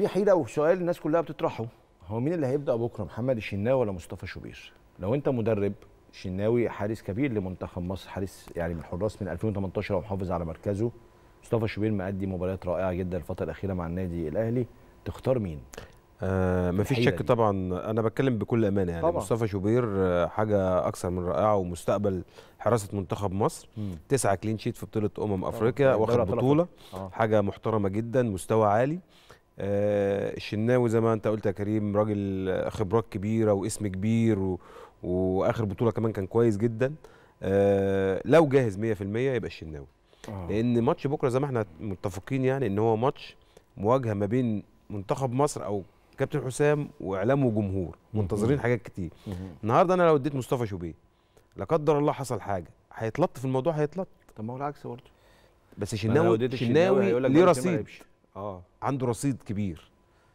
في حيره وسؤال الناس كلها بتطرحه هو مين اللي هيبدا بكره محمد الشناوي ولا مصطفى شوبير لو انت مدرب الشناوي حارس كبير لمنتخب مصر حارس يعني من الحراس من 2018 ومحافظ على مركزه مصطفى شوبير مؤدي مباريات رائعه جدا الفتره الاخيره مع النادي الاهلي تختار مين آه مفيش شك دي. طبعا انا بتكلم بكل امانه يعني طبعا. مصطفى شوبير آه، حاجه اكثر من رائعه ومستقبل حراسه منتخب مصر مم. تسعه كلين شيت في بطوله امم افريقيا واخد بطوله آه. حاجه محترمه جدا مستوى عالي آه، الشناوي زي ما انت قلت يا كريم راجل آه، خبرات كبيره واسم كبير و... واخر بطوله كمان كان كويس جدا آه، لو جاهز 100% يبقى الشناوي آه. لان ماتش بكره زي ما احنا متفقين يعني ان هو ماتش مواجهه ما بين منتخب مصر او كابتن حسام واعلام وجمهور منتظرين حاجات كتير النهارده انا لو اديت مصطفى شوبيه لا قدر الله حصل حاجه هيتلط في الموضوع هيتلط طب ما هو العكس برضه بس شناوي شناوي ليه رصيد اه عنده رصيد كبير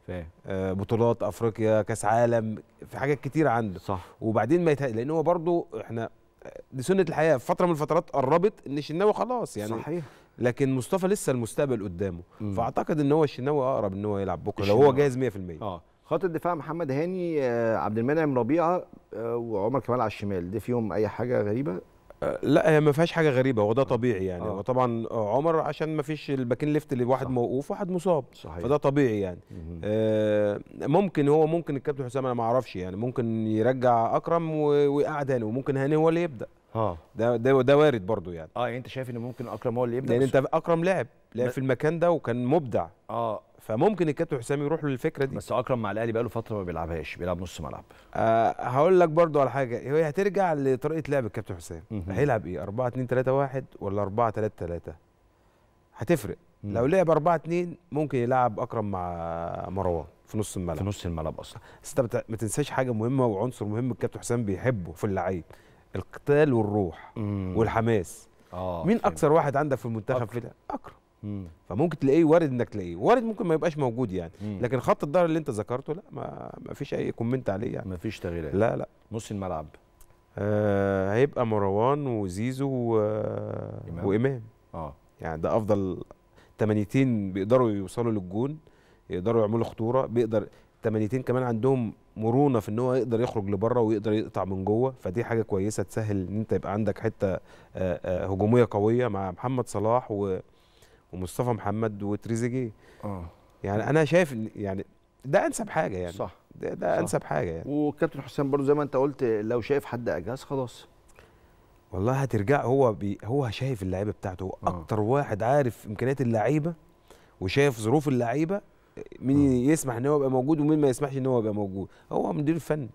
فاهم آه، بطولات افريقيا كاس عالم في حاجات كتير عنده صح وبعدين ما يتهيأ لان هو برضو احنا آه، دي سنه الحياه في فتره من الفترات قربت ان الشناوي خلاص يعني صحيح لكن مصطفى لسه المستقبل قدامه م. فاعتقد ان هو الشناوي اقرب ان هو يلعب بكره لو هو جاهز 100% اه خط الدفاع محمد هاني آه، عبد المنعم ربيعه وعمر كمال على الشمال دي فيهم اي حاجه غريبه لا هي ما فيهاش حاجه غريبه هو ده طبيعي يعني آه. وطبعا عمر عشان ما فيش الباكين ليفت اللي واحد صح. موقوف وواحد مصاب صحيح. فده طبيعي يعني آه ممكن هو ممكن الكابتن حسام انا ما اعرفش يعني ممكن يرجع اكرم ويقعد هاني وممكن هاني هو اللي يبدا اه ده ده, ده وارد برضو يعني اه يعني انت شايف ان ممكن اكرم هو اللي يبدا لان انت اكرم لعب لعب في المكان ده وكان مبدع اه فممكن الكابتن حسام يروح له الفكره دي بس اكرم مع الاهلي بقاله فتره ما بيلعبهاش بيلعب نص ملعب آه هقول لك برضو على حاجه هي هترجع لطريقه لعب الكابتن حسام هيلعب ايه 4 2 3 1 ولا 4 3 3 هتفرق مم. لو لعب 4 2 ممكن يلعب اكرم مع مروان في نص الملعب في نص الملعب اصلا بس ما تنساش حاجه مهمه وعنصر مهم الكابتن حسام بيحبه في اللعيب القتال والروح مم. والحماس آه مين فهم. اكثر واحد عندك في المنتخب كده في اكرم فممكن تلاقيه وارد انك تلاقيه وارد ممكن ما يبقاش موجود يعني مم. لكن خط الظهر اللي انت ذكرته لا ما, ما فيش اي كومنت عليه يعني ما فيش تغييرات لا لا نص الملعب آه هيبقى مروان وزيزو و... إمام. وامام اه يعني ده افضل تمانيتين بيقدروا يوصلوا للجون يقدروا يعملوا خطوره بيقدر التمانيتين كمان عندهم مرونه في ان هو يقدر يخرج لبره ويقدر يقطع من جوه فدي حاجه كويسه تسهل ان انت يبقى عندك حته آه، آه، هجوميه قويه مع محمد صلاح ومصطفى محمد وتريزيجيه اه يعني انا شايف يعني ده انسب حاجه يعني صح ده, ده صح. انسب حاجه يعني وكابتن حسام برضو زي ما انت قلت لو شايف حد اجاز خلاص والله هترجع هو بي هو شايف اللعيبه بتاعته هو آه. اكتر واحد عارف امكانيات اللعيبه وشايف ظروف اللعيبه مين آه. يسمح ان هو يبقى موجود ومين ما يسمحش ان هو يبقى موجود هو مدير فني